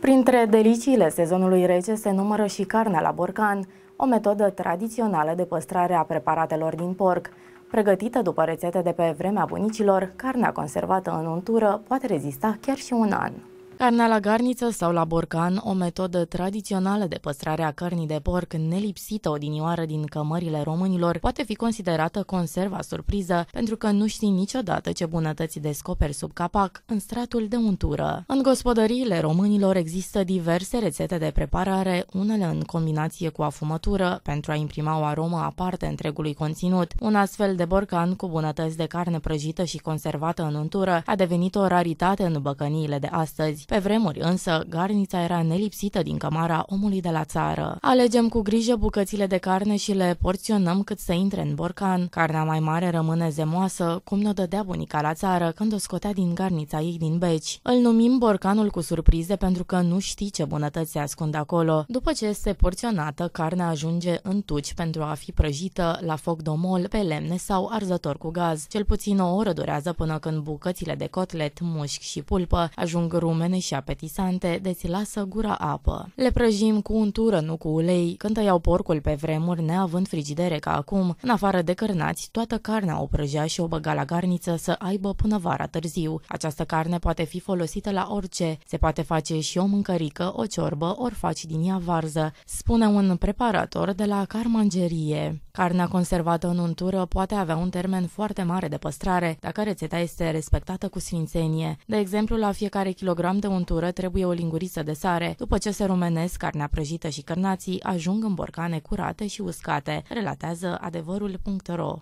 Printre deliciile sezonului rece se numără și carnea la borcan, o metodă tradițională de păstrare a preparatelor din porc. Pregătită după rețete de pe vremea bunicilor, carnea conservată în untură poate rezista chiar și un an. Carnea la garniță sau la borcan, o metodă tradițională de păstrare a cărnii de porc nelipsită odinioară din cămările românilor, poate fi considerată conserva surpriză, pentru că nu știi niciodată ce bunătăți descoperi sub capac în stratul de untură. În gospodăriile românilor există diverse rețete de preparare, unele în combinație cu afumătură, pentru a imprima o aromă aparte întregului conținut. Un astfel de borcan cu bunătăți de carne prăjită și conservată în untură a devenit o raritate în băcăniile de astăzi. Pe vremuri însă, garnița era nelipsită din cămara omului de la țară. Alegem cu grijă bucățile de carne și le porționăm cât să intre în borcan. Carnea mai mare rămâne zemoasă, cum ne-o dădea bunica la țară când o scotea din garnița ei din beci. Îl numim borcanul cu surprize pentru că nu știi ce bunătăți se ascund acolo. După ce este porționată, carnea ajunge în tuci pentru a fi prăjită la foc domol, pe lemne sau arzător cu gaz. Cel puțin o oră durează până când bucățile de cotlet, mușchi și pulpă ajung rumene și apetisante, deci lasă gura apă. Le prăjim cu untură, nu cu ulei, când tăiau porcul pe vremuri neavând frigidere ca acum, în afară de cărnați, toată carnea o prăjea și o băga la garniță să aibă până vara târziu. Această carne poate fi folosită la orice, se poate face și o mâncărică, o ciorbă, ori faci din ea varză, spune un preparator de la carmangerie. Carnea conservată în untură poate avea un termen foarte mare de păstrare, dacă rețeta este respectată cu sfințenie. De exemplu, la fiecare kilogram de untură, trebuie o linguriță de sare. După ce se rumenesc, carnea prăjită și cărnații ajung în borcane curate și uscate, relatează adevărul.ro.